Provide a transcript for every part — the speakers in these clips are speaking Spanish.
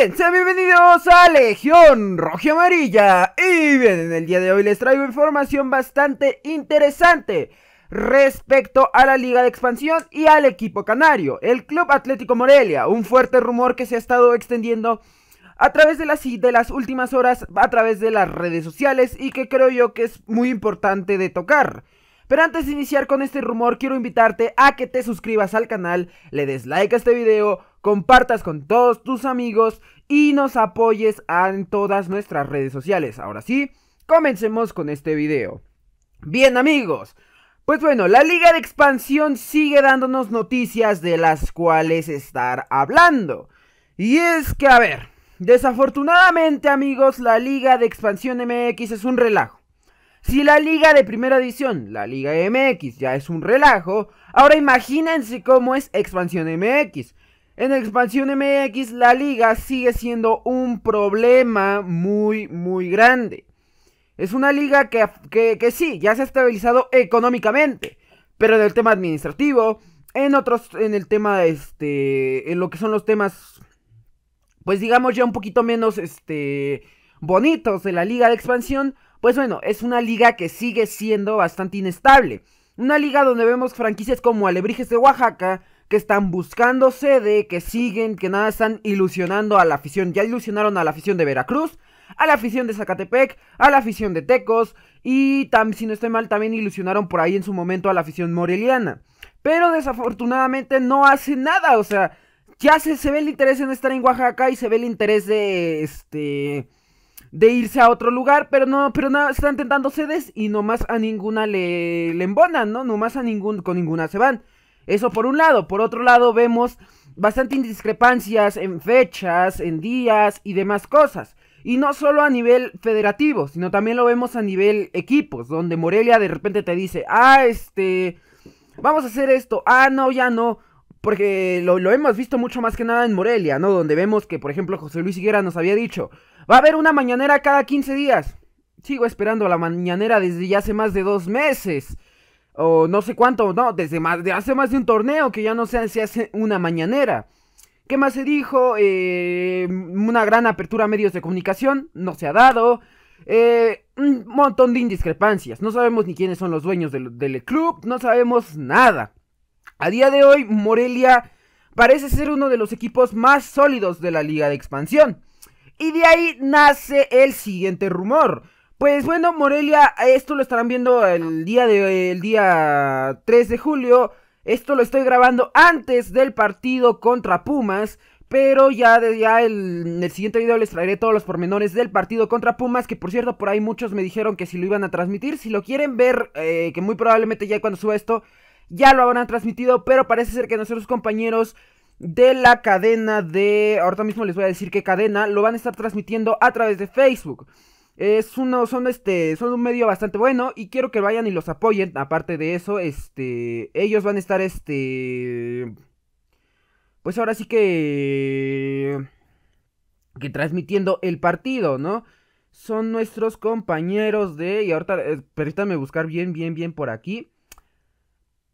bien, sean bienvenidos a Legión Roja Amarilla. Y bien, en el día de hoy les traigo información bastante interesante respecto a la Liga de Expansión y al equipo canario, el Club Atlético Morelia. Un fuerte rumor que se ha estado extendiendo a través de las, de las últimas horas, a través de las redes sociales y que creo yo que es muy importante de tocar. Pero antes de iniciar con este rumor, quiero invitarte a que te suscribas al canal, le des like a este video, compartas con todos tus amigos y nos apoyes en todas nuestras redes sociales. Ahora sí, comencemos con este video. Bien amigos, pues bueno, la Liga de Expansión sigue dándonos noticias de las cuales estar hablando. Y es que, a ver, desafortunadamente amigos, la Liga de Expansión MX es un relajo. Si la Liga de Primera Edición, la Liga MX, ya es un relajo, ahora imagínense cómo es Expansión MX. En Expansión MX la liga sigue siendo un problema muy, muy grande. Es una liga que, que, que sí, ya se ha estabilizado económicamente, pero en el tema administrativo, en otros, en el tema, este, en lo que son los temas, pues digamos ya un poquito menos, este, bonitos de la liga de expansión, pues bueno, es una liga que sigue siendo bastante inestable. Una liga donde vemos franquicias como Alebrijes de Oaxaca, que están buscando sede, que siguen, que nada están ilusionando a la afición. Ya ilusionaron a la afición de Veracruz, a la afición de Zacatepec, a la afición de Tecos y si no estoy mal también ilusionaron por ahí en su momento a la afición moreliana. Pero desafortunadamente no hace nada, o sea, ya se, ve el interés en estar en Oaxaca y se ve el interés de este de irse a otro lugar, pero no, pero nada, están tentando sedes y nomás a ninguna le, le embonan, ¿no? Nomás a ningún, con ninguna se van. Eso por un lado. Por otro lado, vemos bastante indiscrepancias en fechas, en días y demás cosas. Y no solo a nivel federativo, sino también lo vemos a nivel equipos, donde Morelia de repente te dice, ah, este, vamos a hacer esto, ah, no, ya no. Porque lo, lo hemos visto mucho más que nada en Morelia, ¿no? Donde vemos que, por ejemplo, José Luis Higuera nos había dicho, va a haber una mañanera cada 15 días. Sigo esperando la mañanera desde ya hace más de dos meses o no sé cuánto, no, desde más, hace más de un torneo que ya no sé si hace una mañanera. ¿Qué más se dijo? Eh, una gran apertura a medios de comunicación, no se ha dado. Eh, un montón de indiscrepancias. No sabemos ni quiénes son los dueños del, club, no sabemos nada. A día de hoy, Morelia parece ser uno de los equipos más sólidos de la liga de expansión. Y de ahí nace el siguiente rumor. Pues bueno, Morelia, esto lo estarán viendo el día de día 3 de julio. Esto lo estoy grabando antes del partido contra Pumas. Pero ya, ya el, en el siguiente video les traeré todos los pormenores del partido contra Pumas. Que por cierto, por ahí muchos me dijeron que si lo iban a transmitir. Si lo quieren ver, eh, que muy probablemente ya cuando suba esto, ya lo habrán transmitido. Pero parece ser que nuestros compañeros de la cadena de... Ahorita mismo les voy a decir qué cadena. Lo van a estar transmitiendo a través de Facebook. Es uno, son este, son un medio bastante bueno y quiero que vayan y los apoyen. Aparte de eso, este, ellos van a estar, este, pues ahora sí que, que transmitiendo el partido, ¿no? Son nuestros compañeros de, y ahorita, eh, permítanme buscar bien, bien, bien por aquí.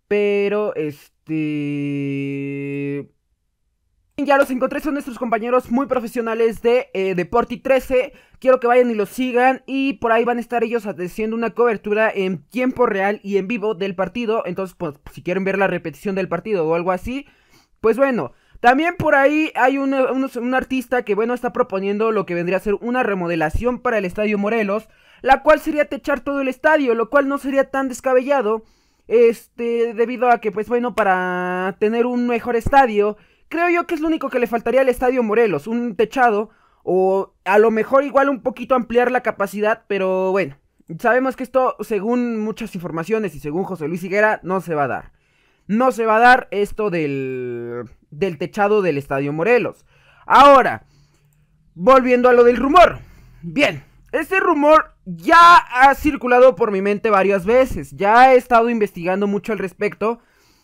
Pero, este... Ya los encontré, son nuestros compañeros muy profesionales de eh, Deporti 13. Quiero que vayan y lo sigan y por ahí van a estar ellos haciendo una cobertura en tiempo real y en vivo del partido. Entonces, pues, si quieren ver la repetición del partido o algo así, pues bueno. También por ahí hay un, un artista que, bueno, está proponiendo lo que vendría a ser una remodelación para el Estadio Morelos, la cual sería techar todo el estadio, lo cual no sería tan descabellado, este, debido a que, pues bueno, para tener un mejor estadio, creo yo que es lo único que le faltaría al Estadio Morelos, un techado, o a lo mejor igual un poquito ampliar la capacidad, pero bueno, sabemos que esto, según muchas informaciones y según José Luis Higuera, no se va a dar. No se va a dar esto del, del techado del Estadio Morelos. Ahora, volviendo a lo del rumor. Bien, este rumor ya ha circulado por mi mente varias veces, ya he estado investigando mucho al respecto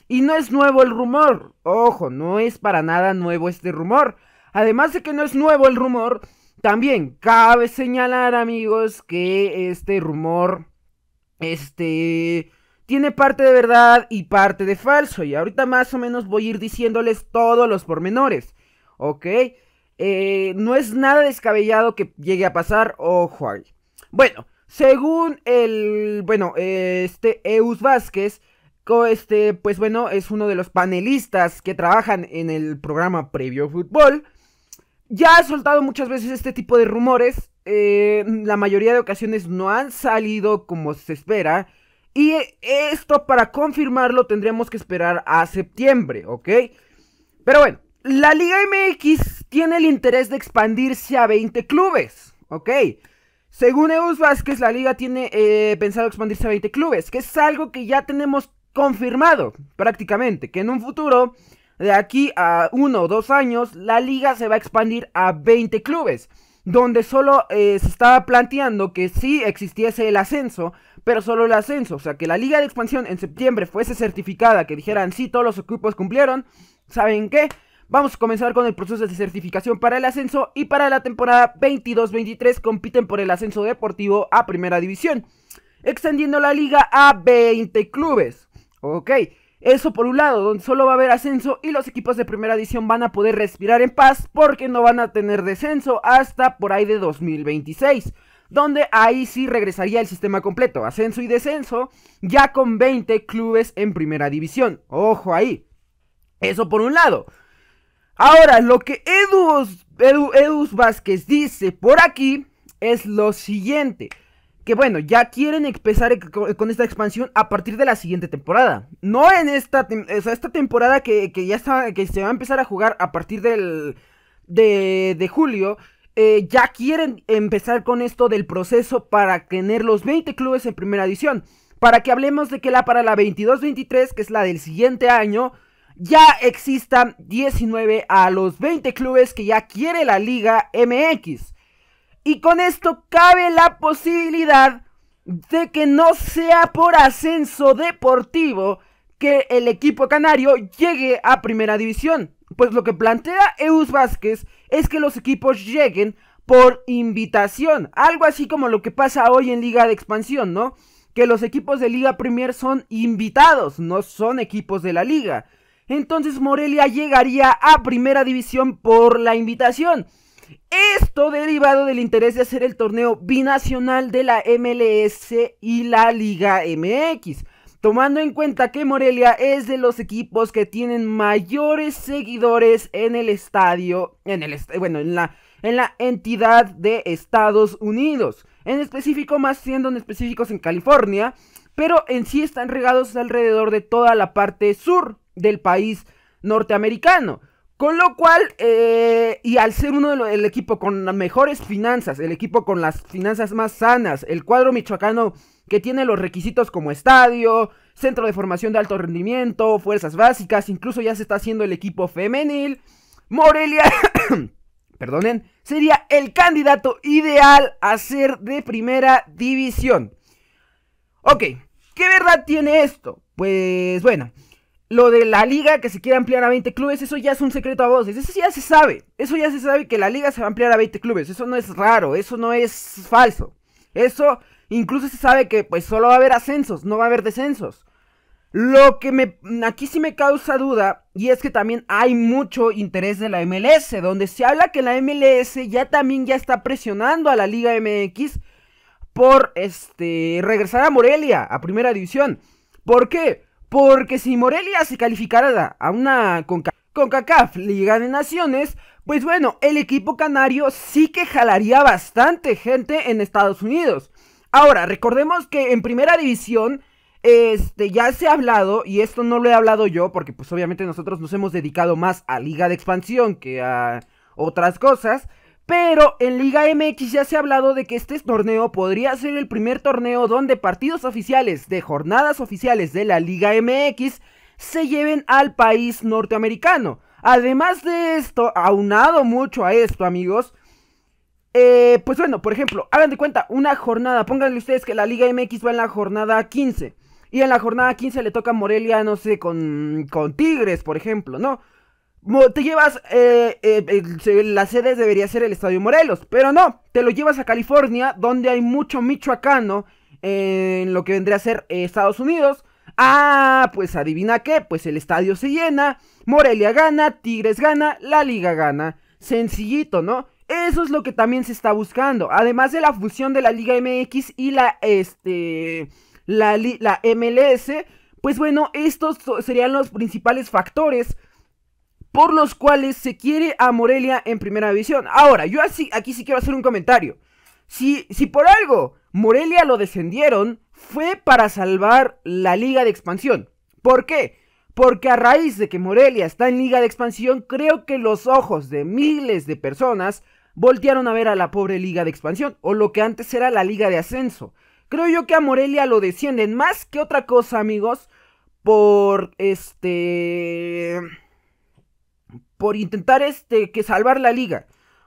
y no es nuevo el rumor. Ojo, no es para nada nuevo este rumor. Además de que no es nuevo el rumor, también cabe señalar, amigos, que este rumor, este, tiene parte de verdad y parte de falso. Y ahorita más o menos voy a ir diciéndoles todos los pormenores, ¿ok? Eh, no es nada descabellado que llegue a pasar, ojo ahí. Bueno, según el, bueno, este Eus Vázquez, este, pues bueno, es uno de los panelistas que trabajan en el programa Previo Fútbol ya ha soltado muchas veces este tipo de rumores. Eh, la mayoría de ocasiones no han salido como se espera. Y esto para confirmarlo tendremos que esperar a septiembre, ¿ok? Pero bueno, la Liga MX tiene el interés de expandirse a 20 clubes, ¿ok? Según Eus Vázquez, la liga tiene eh, pensado expandirse a 20 clubes, que es algo que ya tenemos confirmado prácticamente, que en un futuro de aquí a uno o dos años, la liga se va a expandir a 20 clubes, donde solo eh, se estaba planteando que sí existiese el ascenso, pero solo el ascenso, o sea, que la liga de expansión en septiembre fuese certificada, que dijeran sí, todos los equipos cumplieron, ¿saben qué? Vamos a comenzar con el proceso de certificación para el ascenso y para la temporada 22-23 compiten por el ascenso deportivo a primera división, extendiendo la liga a 20 clubes. Ok, eso por un lado, donde solo va a haber ascenso y los equipos de primera edición van a poder respirar en paz porque no van a tener descenso hasta por ahí de 2026 donde ahí sí regresaría el sistema completo, ascenso y descenso, ya con 20 clubes en primera división. Ojo ahí. Eso por un lado. Ahora, lo que Edu, Vázquez dice por aquí es lo siguiente bueno, ya quieren empezar e-, con esta expansión a partir de la siguiente temporada. No en esta, esta temporada que, ya está, que se va a empezar a jugar a partir del, de, julio. Eh, ya quieren empezar con esto del proceso para tener los 20 clubes en primera edición. Para que hablemos de que la para la 22-23, que es la del siguiente año, ya existan 19 a los 20 clubes que ya quiere la Liga MX. Y con esto cabe la posibilidad de que no sea por ascenso deportivo que el equipo canario llegue a primera división. Pues lo que plantea Eus Vázquez es que los equipos lleguen por invitación. Algo así como lo que pasa hoy en Liga de Expansión, ¿no? Que los equipos de Liga Premier son invitados, no son equipos de la liga. Entonces Morelia llegaría a primera división por la invitación. Esto derivado del interés de hacer el torneo binacional de la MLS y la Liga MX. Tomando en cuenta que Morelia es de los equipos que tienen mayores seguidores en el estadio, en el bueno, en la, en la entidad de Estados Unidos. En específico, más siendo en específicos en California, pero en sí están regados alrededor de toda la parte sur del país norteamericano. Con lo cual, eh, y al ser uno del equipo con las mejores finanzas, el equipo con las finanzas más sanas, el cuadro michoacano que tiene los requisitos como estadio, centro de formación de alto rendimiento, fuerzas básicas, incluso ya se está haciendo el equipo femenil, Morelia, perdonen, sería el candidato ideal a ser de primera división. Ok, ¿qué verdad tiene esto? Pues bueno, lo de la liga que se quiere ampliar a 20 clubes, eso ya es un secreto a voces, eso ya se sabe, eso ya se sabe que la liga se va a ampliar a 20 clubes, eso no es raro, eso no es falso, eso incluso se sabe que pues solo va a haber ascensos, no va a haber descensos. Lo que me, aquí sí me causa duda, y es que también hay mucho interés de la MLS, donde se habla que la MLS ya también ya está presionando a la Liga MX por este regresar a Morelia, a primera división. ¿Por qué? Porque si Morelia se calificara a una CONCACAF Liga de Naciones, pues bueno, el equipo canario sí que jalaría bastante gente en Estados Unidos. Ahora, recordemos que en primera división, este, ya se ha hablado, y esto no lo he hablado yo, porque pues obviamente nosotros nos hemos dedicado más a Liga de Expansión que a otras cosas. Pero en Liga MX ya se ha hablado de que este torneo podría ser el primer torneo donde partidos oficiales de jornadas oficiales de la Liga MX se lleven al país norteamericano. Además de esto, aunado mucho a esto, amigos, eh, pues bueno, por ejemplo, hagan de cuenta, una jornada, pónganle ustedes que la Liga MX va en la jornada 15. Y en la jornada 15 le toca Morelia, no sé, con, con Tigres, por ejemplo, ¿no? Te llevas, eh, eh, la sede debería ser el Estadio Morelos, pero no, te lo llevas a California, donde hay mucho michoacano en lo que vendría a ser Estados Unidos. Ah, pues adivina qué, pues el estadio se llena, Morelia gana, Tigres gana, la liga gana. Sencillito, ¿no? Eso es lo que también se está buscando. Además de la fusión de la Liga MX y la, este, la, la MLS, pues bueno, estos serían los principales factores por los cuales se quiere a Morelia en primera división. Ahora, yo así, aquí sí quiero hacer un comentario. Si, si por algo Morelia lo descendieron, fue para salvar la liga de expansión. ¿Por qué? Porque a raíz de que Morelia está en liga de expansión, creo que los ojos de miles de personas voltearon a ver a la pobre liga de expansión, o lo que antes era la liga de ascenso. Creo yo que a Morelia lo descienden más que otra cosa, amigos, por este por intentar este, que salvar la liga.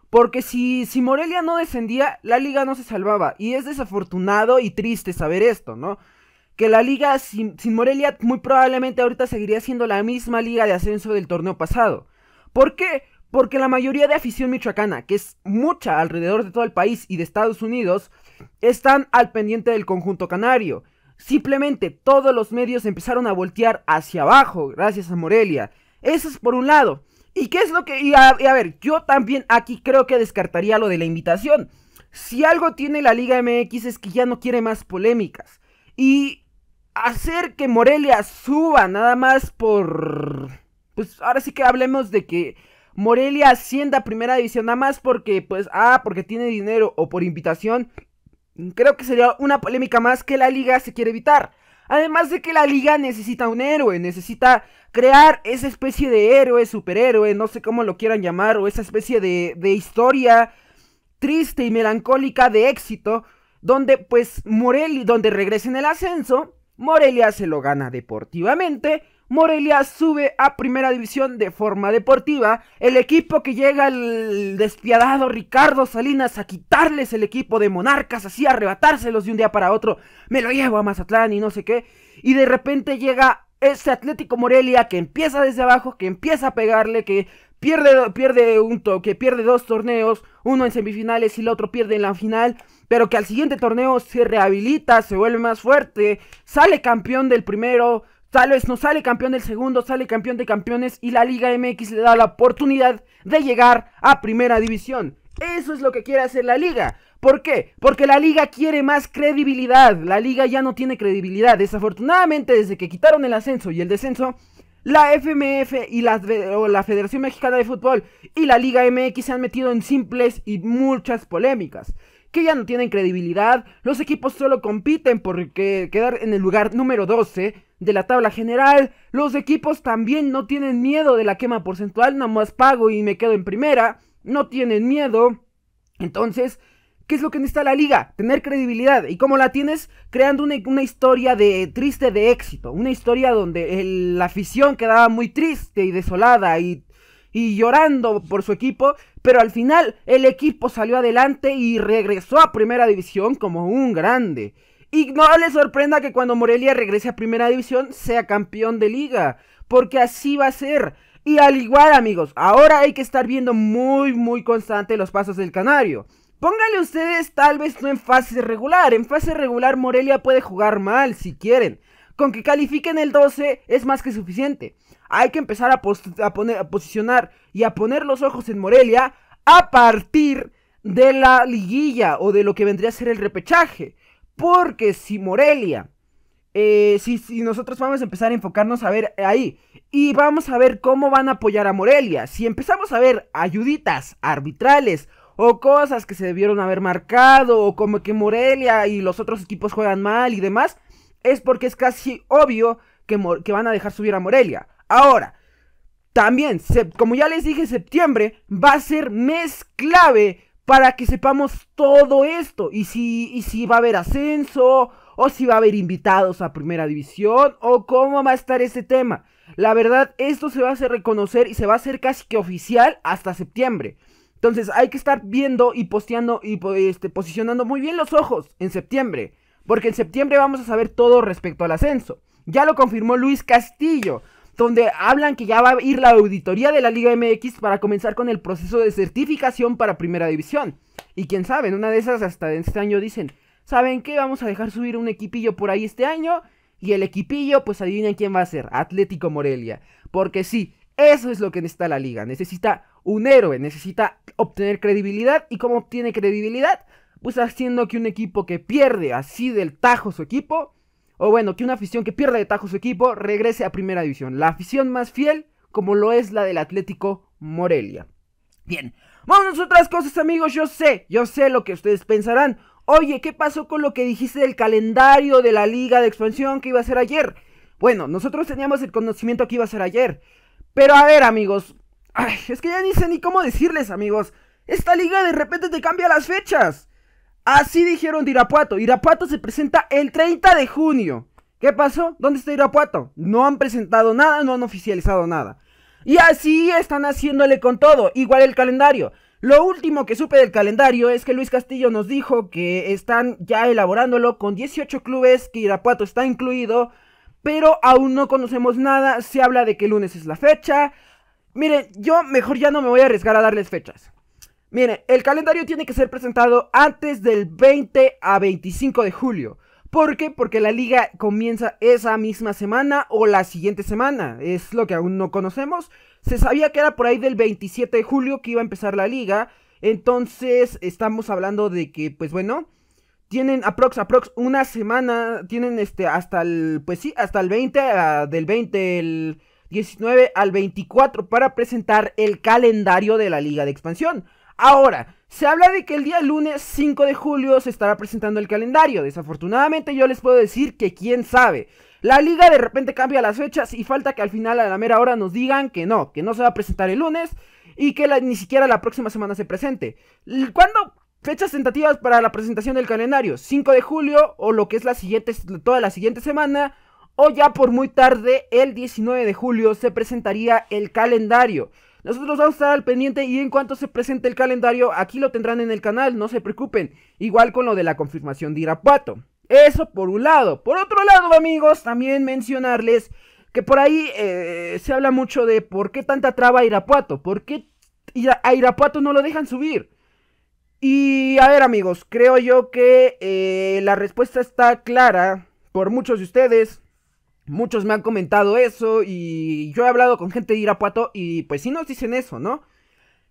Porque si, si Morelia no descendía, la liga no se salvaba. Y es desafortunado y triste saber esto, ¿no? Que la liga sin, sin Morelia muy probablemente ahorita seguiría siendo la misma liga de ascenso del torneo pasado. ¿Por qué? Porque la mayoría de afición michoacana, que es mucha alrededor de todo el país y de Estados Unidos, están al pendiente del conjunto canario. Simplemente todos los medios empezaron a voltear hacia abajo gracias a Morelia. Eso es por un lado. ¿Y qué es lo que.? Y a, ver, yo también aquí creo que descartaría lo de la invitación. Si algo tiene la Liga MX es que ya no quiere más polémicas. Y hacer que Morelia suba nada más por. Pues ahora sí que hablemos de que Morelia ascienda a primera división, nada más porque, pues, ah, porque tiene dinero o por invitación. Creo que sería una polémica más que la liga se quiere evitar. Además de que la liga necesita un héroe, necesita crear esa especie de héroe, superhéroe, no sé cómo lo quieran llamar, o esa especie de, historia triste y melancólica de éxito, donde pues Morelli, donde regresa en el ascenso, Morelia se lo gana deportivamente Morelia sube a primera división de forma deportiva. El equipo que llega el despiadado Ricardo Salinas a quitarles el equipo de Monarcas, así a arrebatárselos de un día para otro. Me lo llevo a Mazatlán y no sé qué. Y de repente llega ese Atlético Morelia que empieza desde abajo, que empieza a pegarle, que pierde, pierde un toque, pierde dos torneos, uno en semifinales y el otro pierde en la final, pero que al siguiente torneo se rehabilita, se vuelve más fuerte, sale campeón del primero, Tal vez no sale campeón del segundo, sale campeón de campeones y la Liga MX le da la oportunidad de llegar a primera división. Eso es lo que quiere hacer la liga. ¿Por qué? Porque la liga quiere más credibilidad. La liga ya no tiene credibilidad. Desafortunadamente, desde que quitaron el ascenso y el descenso, la FMF y la, la Federación Mexicana de Fútbol y la Liga MX se han metido en simples y muchas polémicas que ya no tienen credibilidad, los equipos solo compiten por quedar en el lugar número 12 de la tabla general, los equipos también no tienen miedo de la quema porcentual, nada más pago y me quedo en primera, no tienen miedo. Entonces, ¿Qué es lo que necesita la liga? Tener credibilidad. ¿Y cómo la tienes? Creando una, historia de triste de éxito. Una historia donde la afición quedaba muy triste y desolada y, y llorando por su equipo pero al final el equipo salió adelante y regresó a primera división como un grande. Y no le sorprenda que cuando Morelia regrese a primera división sea campeón de liga, porque así va a ser. Y al igual amigos, ahora hay que estar viendo muy muy constante los pasos del Canario. Pónganle ustedes tal vez no en fase regular, en fase regular Morelia puede jugar mal si quieren. Con que califiquen el 12 es más que suficiente hay que empezar a, poner, a posicionar y a poner los ojos en Morelia a partir de la liguilla o de lo que vendría a ser el repechaje. Porque si Morelia, eh, si, nosotros vamos a empezar a enfocarnos a ver ahí y vamos a ver cómo van a apoyar a Morelia, si empezamos a ver ayuditas arbitrales o cosas que se debieron haber marcado o como que Morelia y los otros equipos juegan mal y demás, es porque es casi obvio que van a dejar subir a Morelia. Ahora, también, como ya les dije, septiembre va a ser mes clave para que sepamos todo esto. Y si, si va a haber ascenso, o si va a haber invitados a primera división, o cómo va a estar ese tema. La verdad, esto se va a hacer reconocer y se va a hacer casi que oficial hasta septiembre. Entonces hay que estar viendo y posteando y este, posicionando muy bien los ojos en septiembre. Porque en septiembre vamos a saber todo respecto al ascenso. Ya lo confirmó Luis Castillo donde hablan que ya va a ir la auditoría de la Liga MX para comenzar con el proceso de certificación para Primera División. Y quién sabe, en una de esas hasta este año dicen, ¿saben qué? Vamos a dejar subir un equipillo por ahí este año. Y el equipillo, pues adivinen quién va a ser, Atlético Morelia. Porque sí, eso es lo que necesita la liga. Necesita un héroe, necesita obtener credibilidad. ¿Y cómo obtiene credibilidad? Pues haciendo que un equipo que pierde así del tajo su equipo, o bueno, que una afición que pierda de tajo su equipo regrese a primera división. La afición más fiel, como lo es la del Atlético Morelia. Bien, vamos a otras cosas, amigos. Yo sé, yo sé lo que ustedes pensarán. Oye, ¿qué pasó con lo que dijiste del calendario de la Liga de Expansión que iba a ser ayer? Bueno, nosotros teníamos el conocimiento que iba a ser ayer. Pero a ver, amigos. es que ya ni sé ni cómo decirles, amigos. Esta liga de repente te cambia las fechas. Así dijeron de Irapuato. Irapuato se presenta el 30 de junio. ¿Qué pasó? ¿Dónde está Irapuato? No han presentado nada, no han oficializado nada. Y así están haciéndole con todo, igual el calendario. Lo último que supe del calendario es que Luis Castillo nos dijo que están ya elaborándolo con 18 clubes, que Irapuato está incluido, pero aún no conocemos nada, se habla de que lunes es la fecha. Miren, yo mejor ya no me voy a arriesgar a darles fechas. Miren, el calendario tiene que ser presentado antes del 20 a 25 de julio. ¿Por qué? Porque la liga comienza esa misma semana o la siguiente semana. Es lo que aún no conocemos. Se sabía que era por ahí del 27 de julio que iba a empezar la liga. Entonces estamos hablando de que, pues bueno, tienen aprox, aprox una semana, tienen este hasta el, pues sí, hasta el 20, ah, del 20, del 19 al 24 para presentar el calendario de la liga de expansión. Ahora, se habla de que el día lunes 5 de julio se estará presentando el calendario. Desafortunadamente yo les puedo decir que quién sabe. La liga de repente cambia las fechas y falta que al final a la mera hora nos digan que no, que no se va a presentar el lunes y que ni siquiera la próxima semana se presente. ¿Cuándo? Fechas tentativas para la presentación del calendario, 5 de julio o lo que es la siguiente, toda la siguiente semana o ya por muy tarde el 19 de julio se presentaría el calendario. Nosotros vamos a estar al pendiente y en cuanto se presente el calendario, aquí lo tendrán en el canal, no se preocupen. Igual con lo de la confirmación de Irapuato. Eso por un lado. Por otro lado, amigos, también mencionarles que por ahí eh, se habla mucho de por qué tanta traba Irapuato, por qué a Irapuato no lo dejan subir. Y a ver, amigos, creo yo que eh, la respuesta está clara por muchos de ustedes. Muchos me han comentado eso y yo he hablado con gente de Irapuato y pues sí nos dicen eso, ¿no?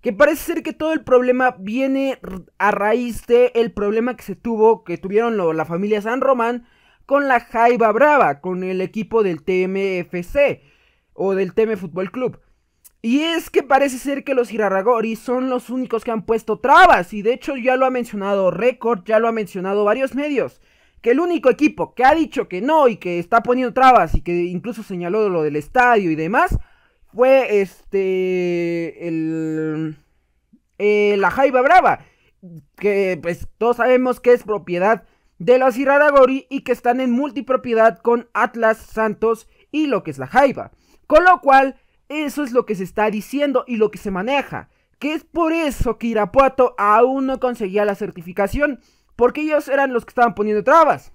Que parece ser que todo el problema viene a raíz de el problema que se tuvo, que tuvieron la familia San Román con la Jaiba Brava, con el equipo del TMFC o del TM Fútbol Club. Y es que parece ser que los irarragoris son los únicos que han puesto trabas y de hecho ya lo ha mencionado Record, ya lo ha mencionado varios medios que el único equipo que ha dicho que no y que está poniendo trabas y que incluso señaló lo del estadio y demás fue este el eh, la Jaiba Brava que pues todos sabemos que es propiedad de los iradagori y que están en multipropiedad con Atlas Santos y lo que es la Jaiba con lo cual eso es lo que se está diciendo y lo que se maneja que es por eso que Irapuato aún no conseguía la certificación porque ellos eran los que estaban poniendo trabas.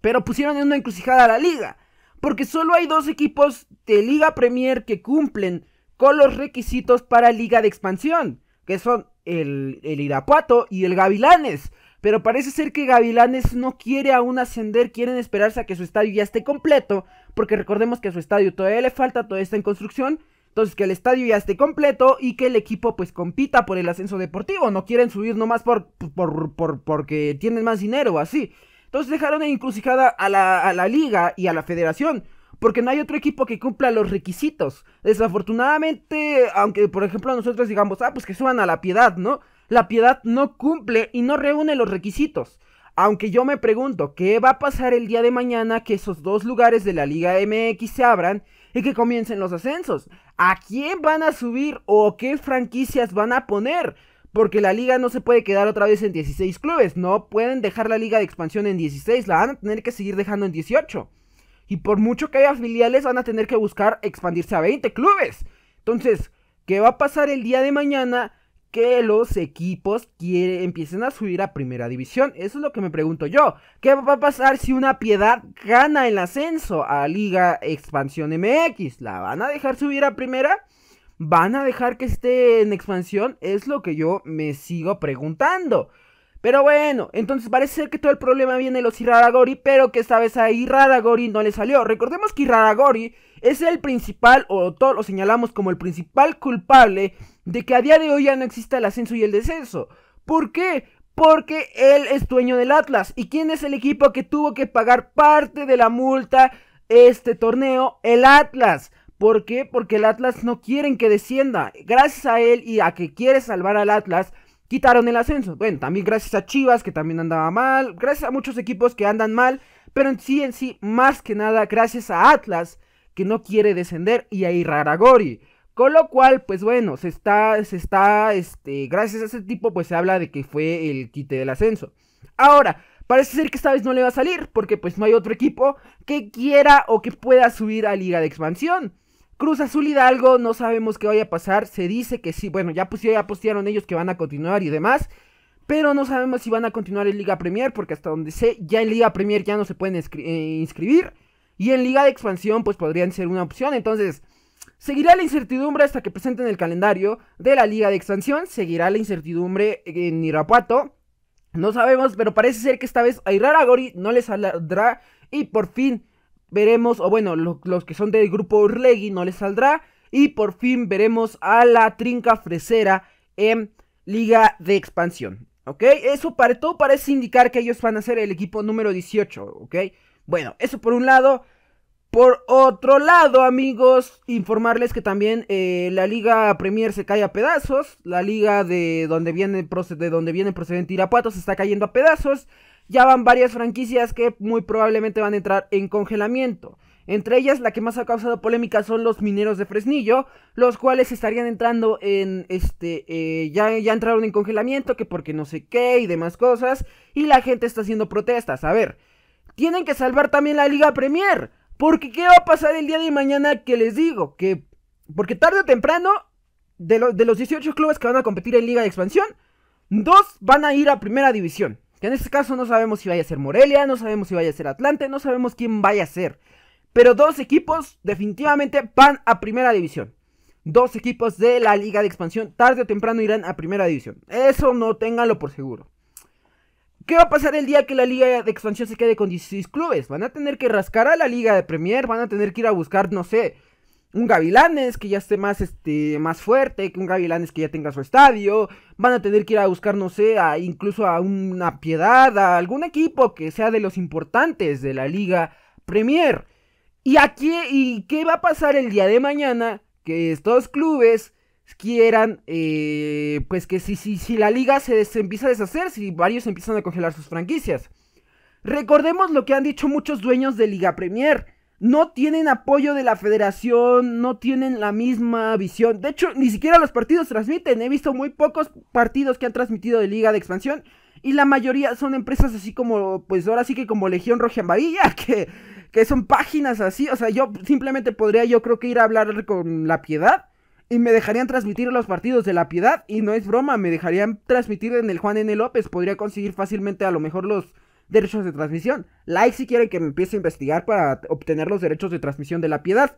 Pero pusieron en una encrucijada a la liga, porque solo hay dos equipos de Liga Premier que cumplen con los requisitos para Liga de Expansión, que son el, el Irapuato y el Gavilanes. Pero parece ser que Gavilanes no quiere aún ascender, quieren esperarse a que su estadio ya esté completo, porque recordemos que a su estadio todavía le falta, todavía está en construcción, que el estadio ya esté completo y que el equipo pues compita por el ascenso deportivo. No quieren subir nomás por, porque tienen más dinero o así. Entonces dejaron en encrucijada a la, a la liga y a la federación porque no hay otro equipo que cumpla los requisitos. Desafortunadamente, aunque por ejemplo nosotros digamos, ah, pues que suban a la piedad, ¿no? La piedad no cumple y no reúne los requisitos. Aunque yo me pregunto, ¿qué va a pasar el día de mañana que esos dos lugares de la Liga MX se abran y que comiencen los ascensos? a quién van a subir o qué franquicias van a poner. Porque la liga no se puede quedar otra vez en 16 clubes. No pueden dejar la liga de expansión en 16. La van a tener que seguir dejando en 18. Y por mucho que haya filiales, van a tener que buscar expandirse a 20 clubes. Entonces, ¿qué va a pasar el día de mañana que los equipos empiecen a subir a primera división. Eso es lo que me pregunto yo. ¿Qué va a pasar si una piedad gana el ascenso a Liga Expansión MX? ¿La van a dejar subir a primera? ¿Van a dejar que esté en expansión? Es lo que yo me sigo preguntando. Pero bueno, entonces parece ser que todo el problema viene de los Hiraragori, pero que esta vez a Hiraragori no le salió. Recordemos que Hiraragori es el principal, o todos lo señalamos como el principal culpable de que a día de hoy ya no exista el ascenso y el descenso. ¿Por qué? Porque él es dueño del Atlas. ¿Y quién es el equipo que tuvo que pagar parte de la multa este torneo? El Atlas. ¿Por qué? Porque el Atlas no quieren que descienda. Gracias a él y a que quiere salvar al Atlas quitaron el ascenso. Bueno, también gracias a Chivas, que también andaba mal, gracias a muchos equipos que andan mal, pero en sí, en sí, más que nada, gracias a Atlas, que no quiere descender, y a Irraragori. Con lo cual, pues bueno, se está, se está, este, gracias a ese tipo, pues se habla de que fue el quite del ascenso. Ahora, parece ser que esta vez no le va a salir, porque pues no hay otro equipo que quiera o que pueda subir a Liga de Expansión. Cruz Azul Hidalgo, no sabemos qué vaya a pasar. Se dice que sí, bueno, ya, pues, postearon ellos que van a continuar y demás. Pero no sabemos si van a continuar en Liga Premier, porque hasta donde sé, ya en Liga Premier ya no se pueden eh, inscribir. Y en Liga de Expansión, pues podrían ser una opción. Entonces, seguirá la incertidumbre hasta que presenten el calendario de la Liga de Expansión. Seguirá la incertidumbre en Irapuato. No sabemos, pero parece ser que esta vez a Gori no les saldrá. Y por fin veremos, o bueno, los que son del grupo Urlegui no les saldrá. Y por fin veremos a la Trinca Fresera en Liga de Expansión. ¿Ok? Eso para todo parece indicar que ellos van a ser el equipo número 18. ¿Ok? Bueno, eso por un lado. Por otro lado, amigos, informarles que también eh, la Liga Premier se cae a pedazos. La liga de donde viene, de donde viene procedente Irapuato se está cayendo a pedazos ya van varias franquicias que muy probablemente van a entrar en congelamiento. Entre ellas, la que más ha causado polémica son los mineros de Fresnillo, los cuales estarían entrando en este. Eh, ya, ya entraron en congelamiento, que porque no sé qué y demás cosas. Y la gente está haciendo protestas. A ver, tienen que salvar también la Liga Premier. Porque ¿qué va a pasar el día de mañana que les digo? Que. Porque tarde o temprano, de, de los 18 clubes que van a competir en Liga de Expansión, dos van a ir a Primera División. Que en este caso no sabemos si vaya a ser Morelia, no sabemos si vaya a ser Atlante, no sabemos quién vaya a ser. Pero dos equipos definitivamente van a primera división. Dos equipos de la liga de expansión tarde o temprano irán a primera división. Eso no ténganlo por seguro. ¿Qué va a pasar el día que la liga de expansión se quede con 16 clubes? Van a tener que rascar a la liga de Premier, van a tener que ir a buscar, no sé, un Gavilanes que ya esté más, este, más fuerte, que un Gavilanes que ya tenga su estadio. Van a tener que ir a buscar, no sé, incluso a una piedad, a algún equipo que sea de los importantes de la Liga Premier. ¿Y, aquí, y qué va a pasar el día de mañana? Que estos clubes quieran, eh, pues que si, si, si la liga se, se empieza a deshacer, si varios empiezan a congelar sus franquicias. Recordemos lo que han dicho muchos dueños de Liga Premier no tienen apoyo de la federación, no tienen la misma visión. De hecho, ni siquiera los partidos transmiten. He visto muy pocos partidos que han transmitido de liga de expansión. Y la mayoría son empresas así como, pues ahora sí que como Legión Roja en que, que son páginas así. O sea, yo simplemente podría, yo creo que ir a hablar con la piedad. Y me dejarían transmitir los partidos de la piedad. Y no es broma, me dejarían transmitir en el Juan N. López. Podría conseguir fácilmente a lo mejor los derechos de transmisión. Like si quieren que me empiece a investigar para obtener los derechos de transmisión de la piedad.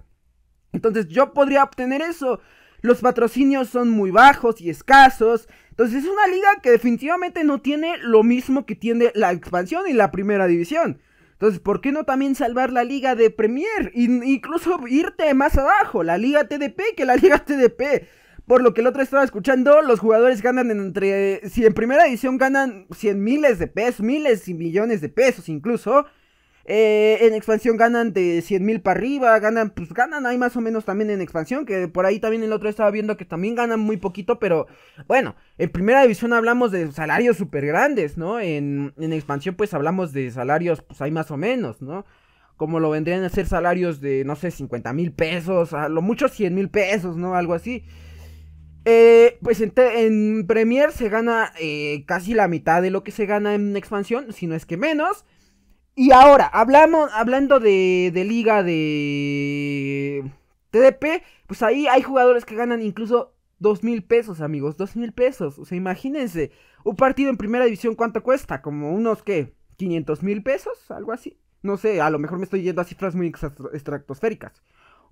Entonces yo podría obtener eso. Los patrocinios son muy bajos y escasos. Entonces es una liga que definitivamente no tiene lo mismo que tiene la expansión y la primera división. Entonces, ¿por qué no también salvar la liga de Premier? e incluso irte más abajo, la liga TDP que la liga TDP. Por lo que el otro estaba escuchando, los jugadores ganan entre. Si en primera edición ganan 100 miles de pesos, miles y millones de pesos incluso. Eh, en expansión ganan de 100 mil para arriba, ganan, pues ganan ahí más o menos también en expansión, que por ahí también el otro estaba viendo que también ganan muy poquito, pero bueno, en primera división hablamos de salarios súper grandes, ¿no? En, en, expansión pues hablamos de salarios pues hay más o menos, ¿no? Como lo vendrían a ser salarios de, no sé, 50 mil pesos, a lo mucho 100 mil pesos, ¿no? Algo así. Eh, pues en, Premier se gana eh, casi la mitad de lo que se gana en expansión, si no es que menos. Y ahora, hablamos, hablando de, liga de TDP, pues ahí hay jugadores que ganan incluso dos mil pesos, amigos, dos mil pesos. O sea, imagínense, un partido en primera división, ¿cuánto cuesta? Como unos, ¿qué? 500 mil pesos, algo así. No sé, a lo mejor me estoy yendo a cifras muy estratosféricas.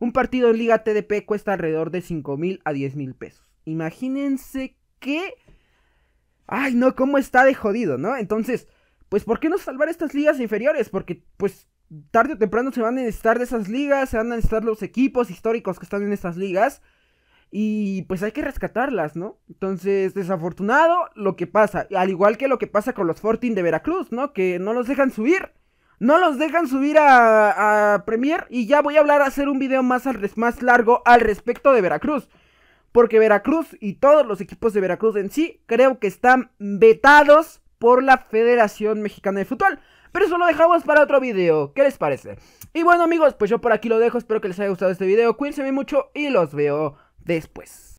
Un partido en liga TDP cuesta alrededor de 5 mil a 10 mil pesos. Imagínense que... Ay, no, cómo está de jodido, ¿no? Entonces, pues, ¿por qué no salvar estas ligas inferiores? Porque, pues, tarde o temprano se van a necesitar de esas ligas, se van a necesitar los equipos históricos que están en estas ligas. Y pues hay que rescatarlas, ¿no? Entonces, desafortunado lo que pasa. Al igual que lo que pasa con los Fortin de Veracruz, ¿no? Que no los dejan subir. No los dejan subir a, Premier. Y ya voy a hablar, a hacer un video más, más largo al respecto de Veracruz porque Veracruz y todos los equipos de Veracruz en sí creo que están vetados por la Federación Mexicana de Fútbol. Pero eso lo dejamos para otro video, ¿qué les parece? Y bueno amigos, pues yo por aquí lo dejo, espero que les haya gustado este video, cuídense mucho y los veo después.